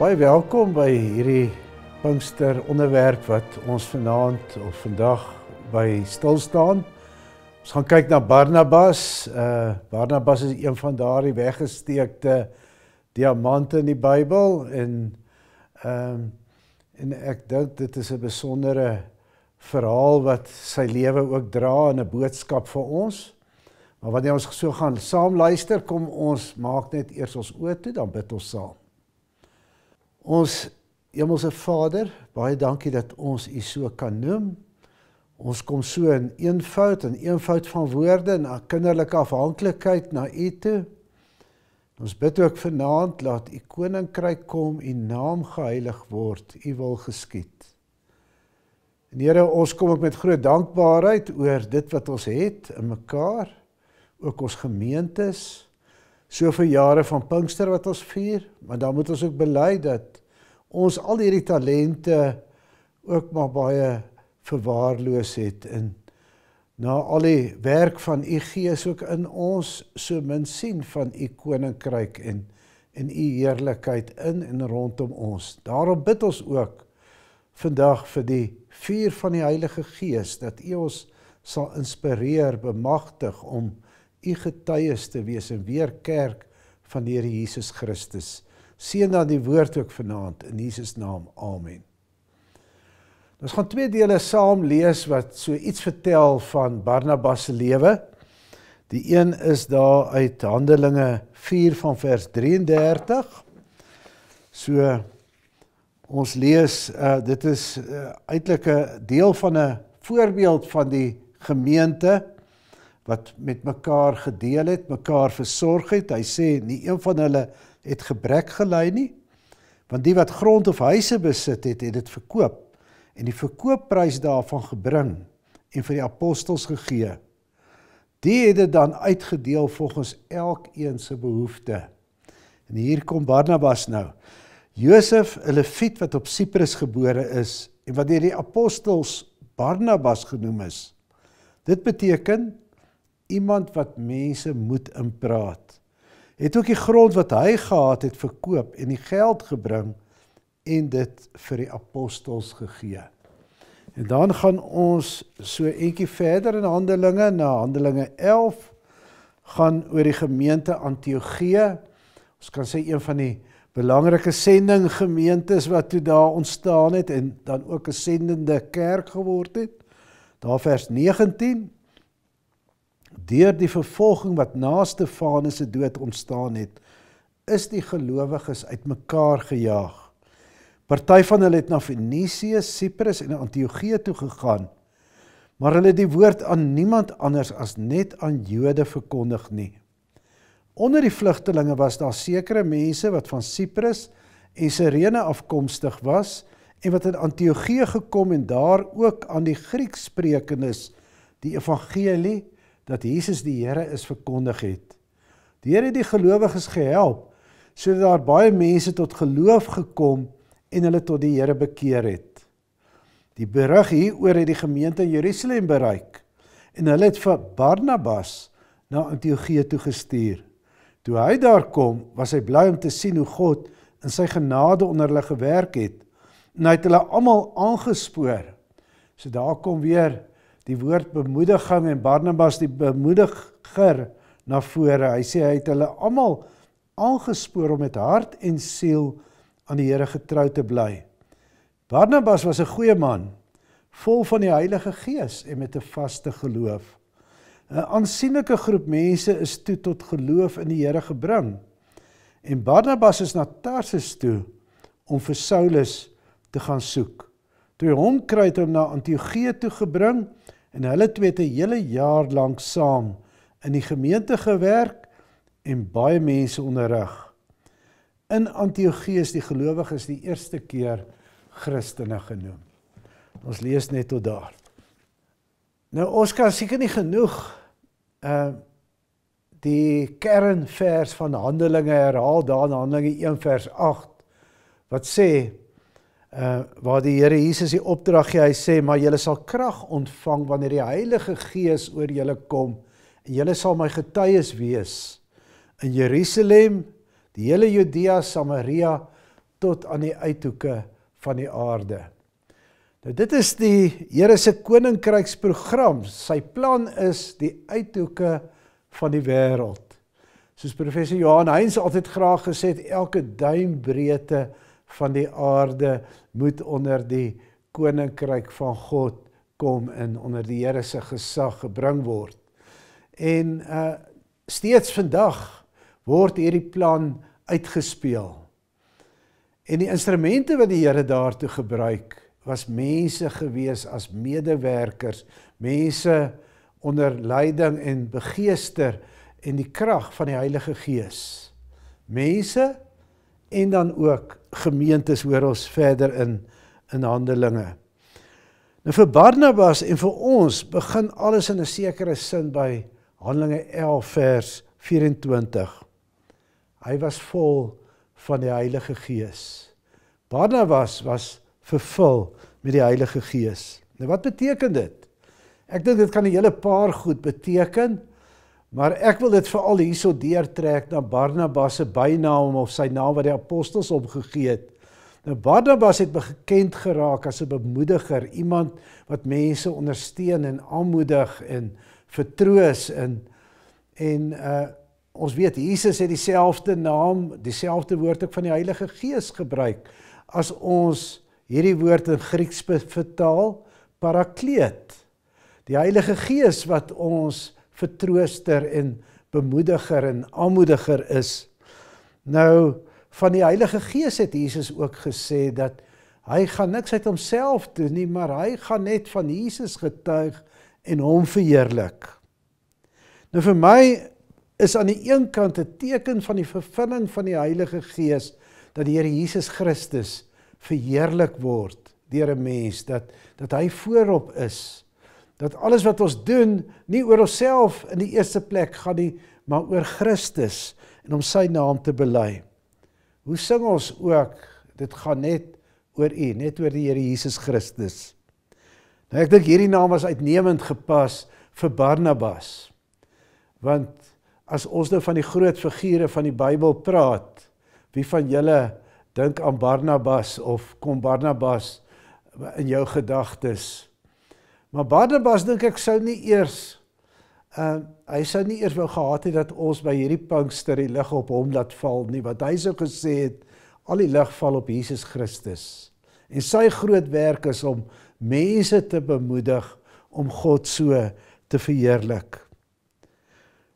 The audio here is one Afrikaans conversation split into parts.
Baie welkom by hierdie Pinkster onderwerp wat ons vanaand of vandag by stil staan. Ons gaan kyk na Barnabas. Uh Barnabas is een van daardie weggesteekte diamante in die Bybel en ehm uh, en ek dink dit is 'n besondere verhaal wat sy lewe ook dra en 'n boodskap vir ons. Maar wanneer ons so gaan saam luister, kom ons maak net eers ons oë toe, dan bid ons saam. Ons Hemelse Vader, baie dankie dat ons U so kan noem. Ons kom so in eenvoud en eenvoud van woorde en 'n kinderlike afhanklikheid na U toe. Ons bid ook vanaand laat U koninkryk kom, U naam geheilig word, U wil geskied. En Here, ons kom ook met groot dankbaarheid oor dit wat ons het in mekaar, ook ons gemeentes so vir jare van Pinkster wat ons vier, maar dan moet ons ook bely dat ons al hierdie talente ook maar baie verwaarloos het in na al die werk van u gees ook in ons so min sien van u koninkryk en en u heerlikheid in en rondom ons. Daarom bid ons ook vandag vir die vuur van die Heilige Gees dat u ons sal inspireer, bemagtig om u getuies te wees en weer kerk van die Here Jesus Christus. Seën dan die woord ook vanaand in Jesus naam. Amen. Ons gaan twee dele saam lees wat so iets vertel van Barnabas se lewe. Die een is daar uit Handelinge 4 van vers 33. So ons lees uh, dit is uh, eh, eintlik 'n deel van 'n voorbeeld van die gemeente. Ehm wat met mekaar gedeel het, mekaar versorg het. Hy sê nie een van hulle het gebrek gelei nie. Want die wat grond of huise besit het, het dit verkoop en die verkoopprys daarvan gebring en vir die apostels gegee. Die het dit dan uitgedeel volgens elkeen se behoefte. En hier kom Barnabas nou. Josef, 'n Lewiet wat op Siprus gebore is en wat deur die apostels Barnabas genoem is. Dit beteken iemand wat mense moed inpraat. Het ook die grond wat hy gehad het verkoop en die geld gebring en dit vir die apostels gegee. En dan gaan ons so eentjie verder in Handelinge na Handelinge 11 gaan oor die gemeente Antiochie. Ons kan sê een van die belangrike sendinggemeentes wat toe daar ontstaan het en dan ook 'n sendende kerk geword het. Daar vers 19 deur die vervolging wat na Stefanus se dood ontstaan het, is die gelowiges uitmekaar gejaag. Party van hulle het na Fenisië, Siprus en Antiochië toe gegaan, maar hulle het die woord aan niemand anders as net aan Jode verkondig nie. Onder die vlugtelinge was daar sekere mense wat van Siprus en Sirene afkomstig was en wat in Antiochië gekom en daar ook aan die Grieks sprekendes die evangelie dat Jesus die Here is verkondig het. Die Here het die gelowiges gehelp sodat daar baie mense tot geloof gekom en hulle tot die Here bekeer het. Die berig hieroor het die gemeente in Jerusalem bereik en hulle het vir Barnabas na Antiochië toe gestuur. Toe hy daar kom, was hy bly om te sien hoe God in sy genade onder hulle gewerk het en hy het hulle almal aangespoor. So daar kom weer die woord bemoediging en Barnabas die bemoediger na vore. Hy sê hy het hulle almal aangespoor om met hart en siel aan die Here getrou te bly. Barnabas was 'n goeie man, vol van die Heilige Gees en met 'n vaste geloof. 'n Aansienlike groep mense is toe tot geloof in die Here gebring. En Barnabas is na Tarsus toe om vir Saulus te gaan soek. Toe hy hom kry het om na Antiochië toe gebring, En hulle twee het 'n hele jaar lank saam in die gemeente gewerk en baie mense onderrig. In Antiochië is die gelowiges die eerste keer Christene genoem. Ons lees net tot daar. Nou Oskar seker nie genoeg uh die kernvers van Handelinge herhaal daar in Handelinge 1 vers 8 wat sê uh waar die Here Jesus die opdrag gee, hy sê maar julle sal krag ontvang wanneer die Heilige Gees oor julle kom en julle sal my getuies wees in Jerusalem, die hele Judea, Samaria tot aan die uithoeke van die aarde. Nou dit is die Here se koninkryksprogram. Sy plan is die uithoeke van die wêreld. Soos professor Johan Heinz altyd graag gesê het, elke duimbreedte van die aarde moet onder die koninkryk van God kom en onder die Here se gesag gebring word. En uh steeds vandag word hierdie plan uitgespeel. En die instrumente wat die Here daartoe gebruik was mense gewees as medewerkers, mense onder leiding en begeester en die krag van die Heilige Gees. Mense en dan ook gemeentes hoor ons verder in in Handelinge. Nou vir Barnabas en vir ons begin alles in 'n sekere sin by Handelinge 11 vers 24. Hy was vol van die Heilige Gees. Barnabas was vervul met die Heilige Gees. Nou wat beteken dit? Ek dink dit kan 'n hele paar goed beteken. Maar ek wil dit veral hierso deurtrek na Barnabas se bynaam of sy naam wat die apostels hom gegee het. Nou Barnabas het bekend geraak as 'n bemoediger, iemand wat mense ondersteun en aanmoedig en vertroos en en uh ons weet Jesus het dieselfde naam, dieselfde woord ook van die Heilige Gees gebruik as ons hierdie woord in Grieks vertaal, parakleet. Die Heilige Gees wat ons vertrooster en bemoediger en aanmoediger is. Nou van die Heilige Gees het Jesus ook gesê dat hy gaan niks uit homself doen nie, maar hy gaan net van Jesus getuig en hom verheerlik. Nou vir my is aan die een kant 'n teken van die vervulling van die Heilige Gees dat die Here Jesus Christus verheerlik word deur 'n mens dat dat hy voorop is dat alles wat ons doen nie oor onsself in die eerste plek gaan nie, maar oor Christus en om sy naam te bely. Hoe sing ons ook, dit gaan net oor U, net oor die Here Jesus Christus. Nou ek dink hierdie naam was uitnemend gepas vir Barnabas. Want as ons nou van die groot figure van die Bybel praat, wie van julle dink aan Barnabas of kom Barnabas in jou gedagtes? Maar Barnabas dink ek sou nie eers ehm uh, hy sou nie eers wou gehad het dat ons by hierdie Pinkster die lig op hom laat val nie, want hy sou gesê het al die lig val op Jesus Christus. En sy groot werk is om mense te bemoedig om God so te verheerlik.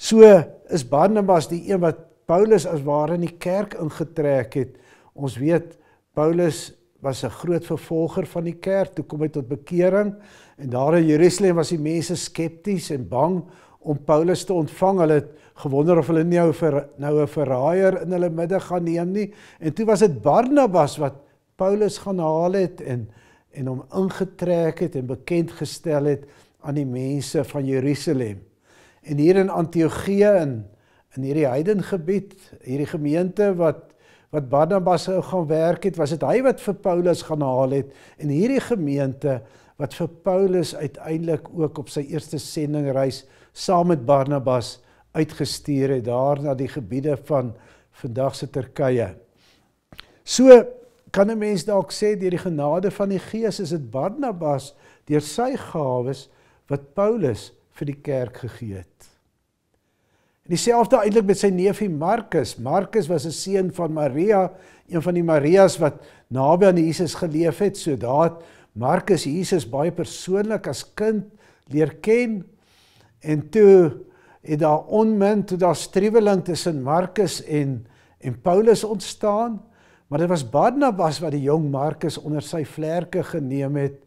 So is Barnabas die een wat Paulus as ware in die kerk ingetrek het. Ons weet Paulus was 'n groot vervolger van die kerk, toe kom hy tot bekering en daar in Jerusalem was die mense skepties en bang om Paulus te ontvang. Hulle het gewonder of hulle nie nou vir nou 'n verraaier in hulle midde gaan neem nie. En toe was dit Barnabas wat Paulus gaan haal het en en hom ingetrek het en bekend gestel het aan die mense van Jerusalem. En hier in Antiochië in in hierdie heidengebied, hierdie gemeente wat wat Barnabas ou gaan werk het, was dit hy wat vir Paulus gaan haal het en hierdie gemeente wat vir Paulus uiteindelik ook op sy eerste sendingreis saam met Barnabas uitgestuur het daar na die gebiede van vandag se Turkye. So kan 'n mens dalk sê deur die genade van die Gees is dit Barnabas deur sy gawes wat Paulus vir die kerk gegee het. En dieselfde eintlik met sy neefie Markus. Markus was 'n seun van Maria, een van die Marias wat naby aan Jesus geleef het. So daar Markus Jesus baie persoonlik as kind leer ken. En toe het daar onmin, toe daar streweling tussen Markus en en Paulus ontstaan. Maar dit was Barnabas wat die jong Markus onder sy vlerke geneem het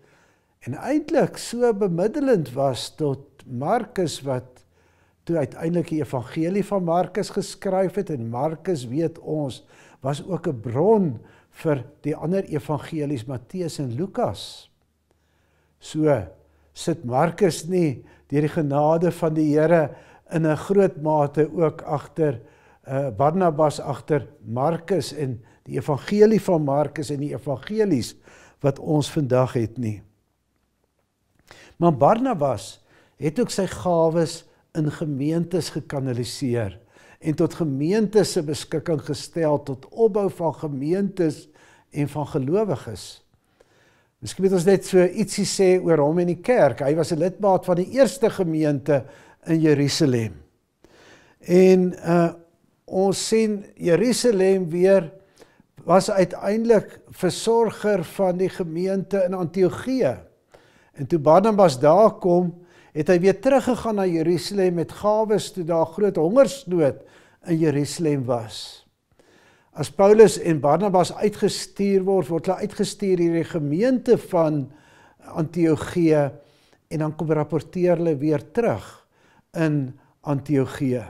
en eintlik so bemiddelend was tot Markus wat toe uiteindelik die evangelie van Markus geskryf het en Markus weet ons was ook 'n bron vir die ander evangelies Matteus en Lukas. So sit Markus nie deur die genade van die Here in 'n groot mate ook agter uh, Barnabas agter Markus en die evangelie van Markus en die evangelies wat ons vandag het nie. Maar Barnabas het ook sy gawes in gemeentes gekanaliseer en tot gemeentes se beskikking gestel tot opbou van gemeentes en van gelowiges. Miskien moet ons net so ietsie sê oor hom en die kerk. Hy was 'n lidmaat van die eerste gemeente in Jerusalem. En uh ons sien Jerusalem weer was uiteindelik versorger van die gemeente in Antiochië. En toe Barnabas daar kom, het hy weer teruggegaan na Jerusalem met gawes toe daar groot hongersnood in Jerusalem was. As Paulus en Barnabas uitgestuur word, word hulle uitgestuur hierdie gemeente van Antiochië en dan kom rapporteer hulle weer terug in Antiochië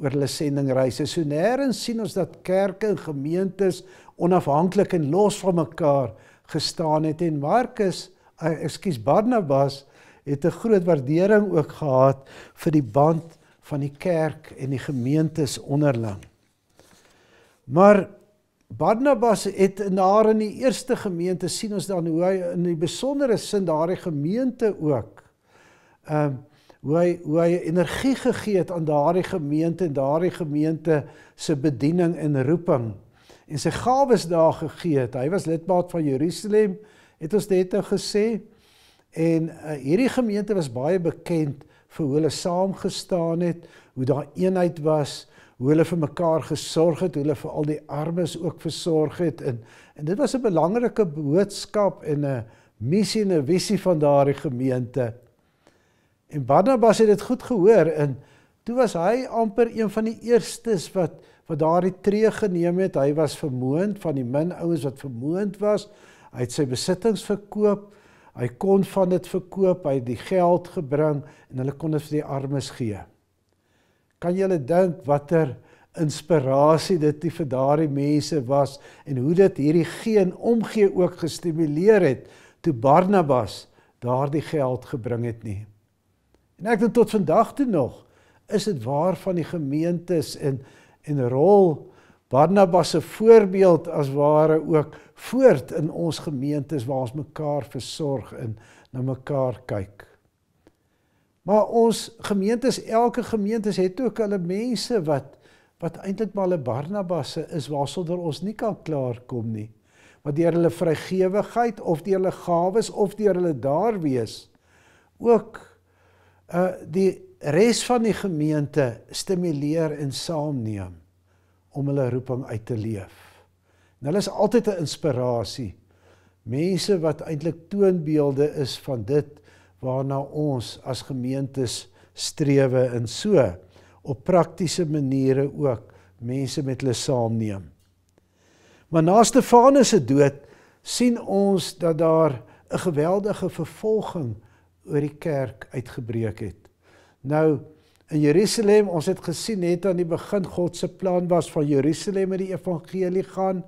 oor hulle sendingreise. So nêrens sien ons dat kerke en gemeentes onafhanklik en los van mekaar gestaan het en Markus, eh, ekskuus Barnabas, het 'n groot waardering ook gehad vir die band van die kerk en die gemeentes onderling. Maar Barnabas het in haar in die eerste gemeente sien ons dan hoe hy in die besondere sin daardie gemeente ook ehm uh, hoe hy hoe hy energie gegee het aan daardie gemeente en daardie gemeente se bediening en roeping en sy gawes daar gegee het. Hy was lidmaat van Jerusalem het ons net nou gesê. Ehm En uh, hierdie gemeente was baie bekend vir hoe hulle saamgestaan het, hoe daar eenheid was, hoe hulle vir mekaar gesorg het, hoe hulle vir al die armes ook versorg het en en dit was 'n belangrike boodskap en 'n missie en 'n visie van daardie gemeente. En Barnabas het dit goed gehoor en toe was hy amper een van die eerstes wat wat daardie tree geneem het. Hy was vermoond van die min ouens wat vermoond was. Hy het sy besittings verkoop. Hy kon van dit verkoop, hy het die geld gebring en hulle kon dit vir die armes gee. Kan jy hulle dink watter inspirasie dit vir daardie mense was en hoe dit hierdie geen omgee ook gestimuleer het toe Barnabas daardie geld gebring het nie. En ek dink tot vandag toe nog is dit waar van die gemeentes en en rol Barnabas se voorbeeld as ware ook voort in ons gemeentes waar ons mekaar versorg en na mekaar kyk. Maar ons gemeentes, elke gemeente het ook hulle mense wat wat eintlik maar hulle Barnabasse is waarsonder ons nie kan klaar kom nie. Wat deur hulle vrygewigheid of deur hulle gawes of deur hulle daar wees ook uh die res van die gemeente stimuleer en saamneem om hulle roeping uit te leef. En hulle is altyd 'n inspirasie. Mense wat eintlik toonbeelde is van dit waarna ons as gemeentes strewe in so op praktiese maniere ook mense met hulle saamneem. Maar na Stefanus se dood sien ons dat daar 'n geweldige vervolging oor die kerk uitgebreek het. Nou in Jerusalem. Ons het gesien net aan die begin God se plan was van Jerusalem met die evangelie gaan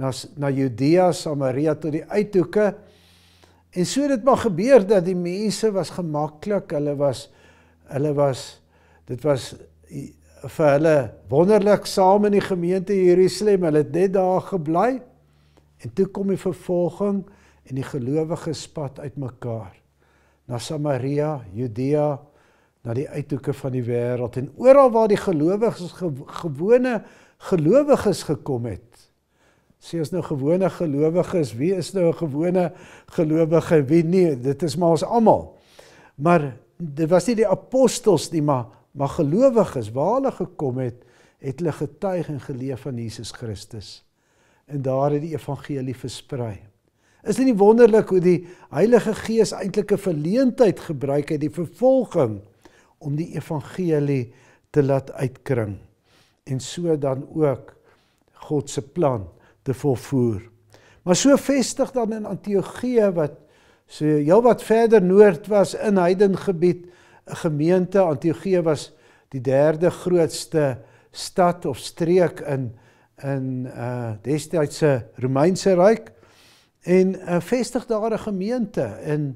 na na Judea, Samaria tot die uithoeke. En so dit mag gebeur dat die mense was gemaklik, hulle was hulle was dit was eh, vir hulle wonderlik saam in die gemeente Jerusalem. Hulle het net daar gebly. En toe kom die vervolging en die gelowiges spat uitmekaar na Samaria, Judea, na die uithoeke van die wêreld en oral waar die gelowiges gewone gelowiges gekom het. Sê ons nou gewone gelowiges, wie is nou 'n gewone gelowige? Wie nie, dit is maar ons almal. Maar dit was nie die apostels nie, maar maar gelowiges waar hulle gekom het, het hulle getuig en geleef van Jesus Christus en daar het die evangelie versprei. Is dit nie wonderlik hoe die Heilige Gees eintlik 'n verleentheid gebruik het die vervolging om die evangelie te laat uitkring en so dan ook God se plan te volvoer. Maar so vestig dan in Antiochië wat so heelwat verder noord was in heidengebied 'n gemeente Antiochië was die derde grootste stad of streek in in uh eh, destydse Romeinse ryk en 'n uh, eh, vestig daar 'n gemeente in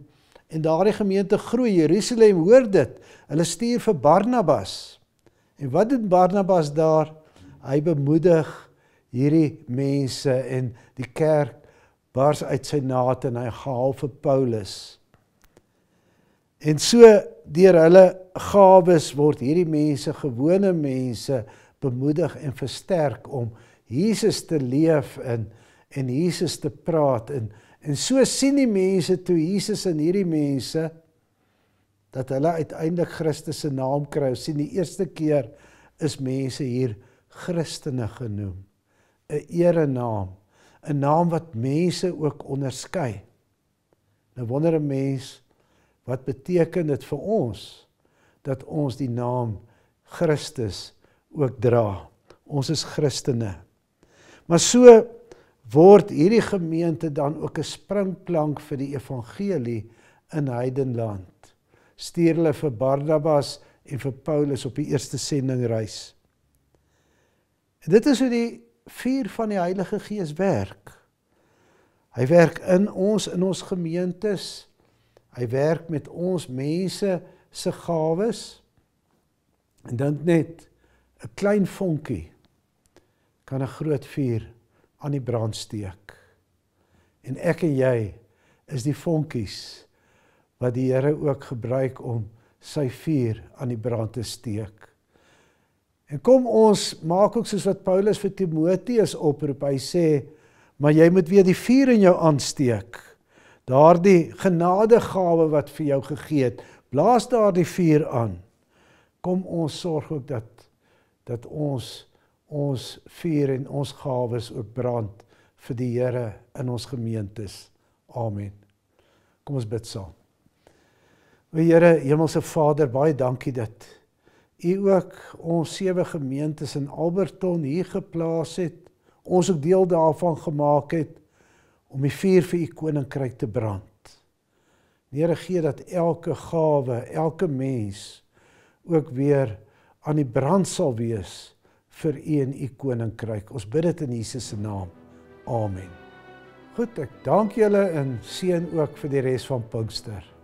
En daardie gemeente groei. Jerusalem hoor dit. Hulle stuur vir Barnabas. En wat doen Barnabas daar? Hy bemoedig hierdie mense en die kerk bars uit sy naad en hy gehaal vir Paulus. En so deur hulle gawes word hierdie mense, gewone mense, bemoedig en versterk om Jesus te leef en en Jesus te praat en En so sien die mense toe Jesus in hierdie mense dat hulle uiteindelik Christus se naam kry. Ons sien die eerste keer is mense hier Christene genoem. 'n Erenaam, 'n naam wat mense ook onderskei. Nou wonder 'n mens wat beteken dit vir ons dat ons die naam Christus ook dra. Ons is Christene. Maar so word hierdie gemeente dan ook 'n springplank vir die evangelie in heidenland. Stuur hulle vir Barnabas en vir Paulus op die eerste sendingreis. En dit is hoe die vuur van die Heilige Gees werk. Hy werk in ons in ons gemeentes. Hy werk met ons mense se gawes. En dink net 'n klein vonkie kan 'n groot vuur aan die brand steek. En ek en jy is die vonkies wat die Here ook gebruik om sy vuur aan die brand te steek. En kom ons maak ook soos wat Paulus vir Timoteus oproep. Hy sê: "Maar jy moet weer die vuur in jou aansteek. Daardie genadegawe wat vir jou gegee het, blaas daardie vuur aan. Kom ons sorg ook dat dat ons ons vuur en ons gawes ook brand vir die Here in ons gemeentes. Amen. Kom ons bid saam. O Here, Hemelse Vader, baie dankie dat U ook ons sewe gemeentes in Alberton hier geplaas het, ons ook deel daarvan gemaak het om die vuur vir U koninkryk te brand. Here gee dat elke gawe, elke mens ook weer aan die brand sal wees vir U en U koninkryk. Ons bid dit in Jesus se naam. Amen. Goed, ek dank julle en seën ook vir die res van Pinkster.